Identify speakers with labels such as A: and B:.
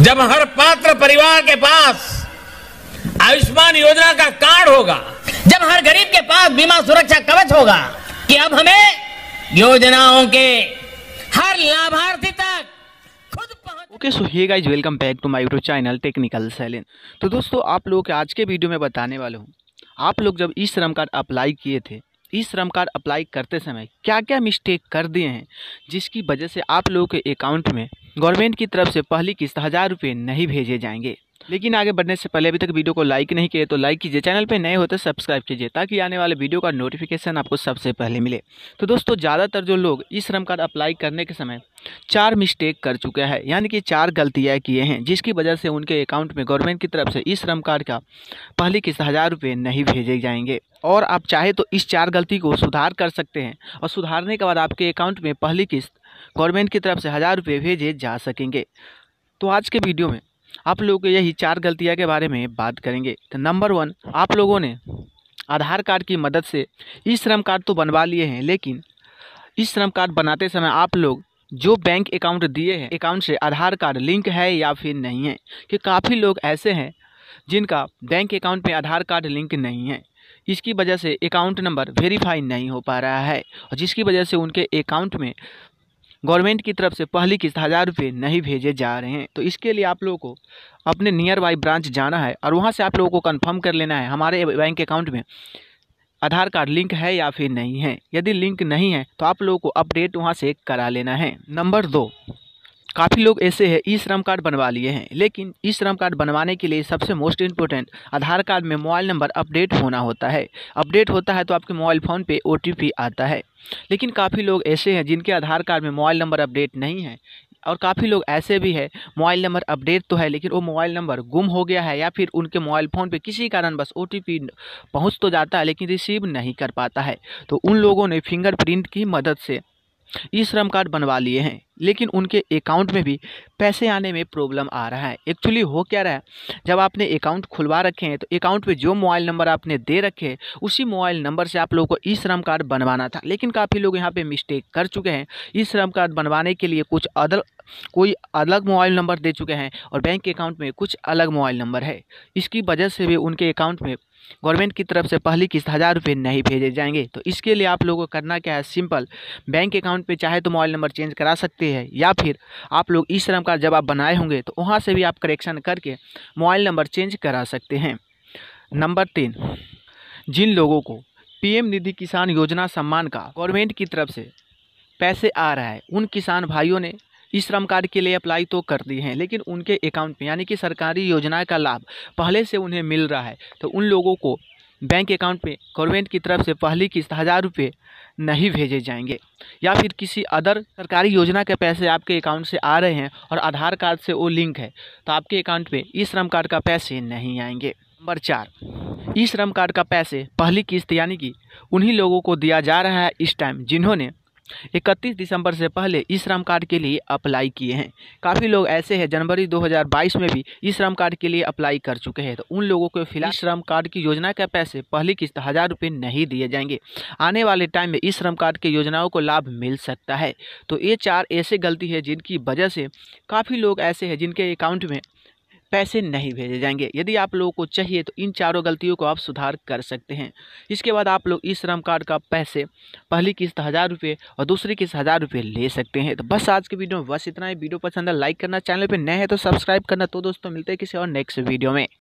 A: जब हर पात्र परिवार के पास आयुष्मान योजना का कार्ड होगा जब हर गरीब के पास बीमा सुरक्षा कवच होगा कि अब हमें योजनाओं के हर लाभार्थी तक okay so hey guys welcome back to my YouTube channel technical सैलिन तो दोस्तों आप लोगों के आज के वीडियो में बताने वाला हूँ आप लोग जब ई श्रम कार्ड अप्लाई किए थे ई श्रम कार्ड अप्लाई करते समय क्या क्या मिस्टेक कर दिए हैं जिसकी वजह से आप लोगों के अकाउंट में गवर्नमेंट की तरफ से पहली किस्त हज़ार रुपये नहीं भेजे जाएंगे लेकिन आगे बढ़ने से पहले अभी तक वीडियो को लाइक नहीं किए तो लाइक कीजिए चैनल पर नए होते तो सब्सक्राइब कीजिए ताकि आने वाले वीडियो का नोटिफिकेशन आपको सबसे पहले मिले तो दोस्तों ज़्यादातर जो लोग इस श्रम कार्ड अप्लाई करने के समय चार मिस्टेक कर चुके हैं यानी कि चार गलतियाँ किए हैं जिसकी वजह से उनके अकाउंट में गवर्नमेंट की तरफ से इस श्रम कार्ड का पहली किस्त हज़ार रुपये नहीं भेजे जाएंगे और आप चाहे तो इस चार गलती को सुधार कर सकते हैं और सुधारने के बाद आपके अकाउंट में पहली किस्त गवर्नमेंट की तरफ से हज़ार रुपये भेजे जा सकेंगे तो आज के वीडियो में आप लोगों के यही चार गलतियाँ के बारे में बात करेंगे तो नंबर वन आप लोगों ने आधार कार्ड की मदद से ई श्रम कार्ड तो बनवा लिए हैं लेकिन ई श्रम कार्ड बनाते समय आप लोग जो बैंक अकाउंट दिए हैं अकाउंट से आधार कार्ड लिंक है या फिर नहीं है कि काफ़ी लोग ऐसे हैं जिनका बैंक अकाउंट में आधार कार्ड लिंक नहीं है इसकी वजह से अकाउंट नंबर वेरीफाई नहीं हो पा रहा है और जिसकी वजह से उनके अकाउंट में गवर्नमेंट की तरफ से पहली किस्त हज़ार रुपये नहीं भेजे जा रहे हैं तो इसके लिए आप लोगों को अपने नियर बाई ब्रांच जाना है और वहाँ से आप लोगों को कन्फर्म कर लेना है हमारे बैंक अकाउंट में आधार कार्ड लिंक है या फिर नहीं है यदि लिंक नहीं है तो आप लोगों को अपडेट वहाँ से करा लेना है नंबर दो काफ़ी लोग ऐसे हैं ई श्रम कार्ड बनवा लिए हैं लेकिन ई श्रम कार्ड बनवाने के लिए सबसे मोस्ट इम्पोर्टेंट आधार कार्ड में मोबाइल नंबर अपडेट होना होता है अपडेट होता है तो आपके मोबाइल फ़ोन पे ओ आता है लेकिन काफ़ी लोग ऐसे हैं जिनके आधार कार्ड में मोबाइल नंबर अपडेट नहीं है और काफ़ी लोग ऐसे भी हैं मोबाइल नंबर अपडेट तो है लेकिन वो मोबाइल नंबर गुम हो गया है या फिर उनके मोबाइल फ़ोन पे किसी कारण बस ओ टी पहुँच तो जाता है लेकिन रिसीव नहीं कर पाता है तो उन लोगों ने फिंगरप्रिंट की मदद से ई श्रम कार्ड बनवा लिए हैं लेकिन उनके अकाउंट में भी पैसे आने में प्रॉब्लम आ रहा है एक्चुअली हो क्या रहा है जब आपने अकाउंट खुलवा रखे हैं तो अकाउंट पे जो मोबाइल नंबर आपने दे रखे हैं उसी मोबाइल नंबर से आप लोगों को ई श्रम कार्ड बनवाना था लेकिन काफ़ी लोग यहाँ पे मिस्टेक कर चुके हैं ई श्रम कार्ड बनवाने के लिए कुछ अदल कोई अलग मोबाइल नंबर दे चुके हैं और बैंक अकाउंट में कुछ अलग मोबाइल नंबर है इसकी वजह से भी उनके अकाउंट में गवर्नमेंट की तरफ से पहली किस्त हज़ार रुपये नहीं भेजे जाएंगे तो इसके लिए आप लोगों को करना क्या है सिंपल बैंक अकाउंट पे चाहे तो मोबाइल नंबर चेंज करा सकते हैं या फिर आप लोग ई श्रम कार्ड जब आप बनाए होंगे तो वहाँ से भी आप करेक्शन करके मोबाइल नंबर चेंज करा सकते हैं नंबर तीन जिन लोगों को पी निधि किसान योजना सम्मान का गवर्नमेंट की तरफ से पैसे आ रहा है उन किसान भाइयों ने ई श्रम कार्ड के लिए अप्लाई तो कर दी हैं लेकिन उनके अकाउंट में यानी कि सरकारी योजना का लाभ पहले से उन्हें मिल रहा है तो उन लोगों को बैंक अकाउंट में गवर्नमेंट की तरफ से पहली किस्त हज़ार रुपये नहीं भेजे जाएंगे या फिर किसी अदर सरकारी योजना के पैसे आपके अकाउंट से आ रहे हैं और आधार कार्ड से वो लिंक है तो आपके अकाउंट में ई श्रम कार्ड का पैसे नहीं आएंगे नंबर चार ई श्रम कार्ड का पैसे पहली किस्त यानी कि उन्हीं लोगों को दिया जा रहा है इस टाइम जिन्होंने इकतीस दिसंबर से पहले ई श्रम कार्ड के लिए अप्लाई किए हैं काफ़ी लोग ऐसे हैं जनवरी 2022 में भी ई श्रम कार्ड के लिए अप्लाई कर चुके हैं तो उन लोगों को फिलहाल श्रम कार्ड की योजना के पैसे पहली किस्त हज़ार रुपये नहीं दिए जाएंगे आने वाले टाइम में ई श्रम कार्ड की योजनाओं को लाभ मिल सकता है तो ये चार ऐसे गलती है जिनकी वजह से काफ़ी लोग ऐसे हैं जिनके अकाउंट में पैसे नहीं भेजे जाएंगे यदि आप लोगों को चाहिए तो इन चारों गलतियों को आप सुधार कर सकते हैं इसके बाद आप लोग इस श्रम कार्ड का पैसे पहली किस्त हज़ार रुपये और दूसरी किस्त हज़ार रुपये ले सकते हैं तो बस आज के वीडियो में बस इतना ही वीडियो पसंद है लाइक करना चैनल पर नए हैं तो सब्सक्राइब करना तो दोस्तों मिलते हैं किसी और नेक्स्ट वीडियो में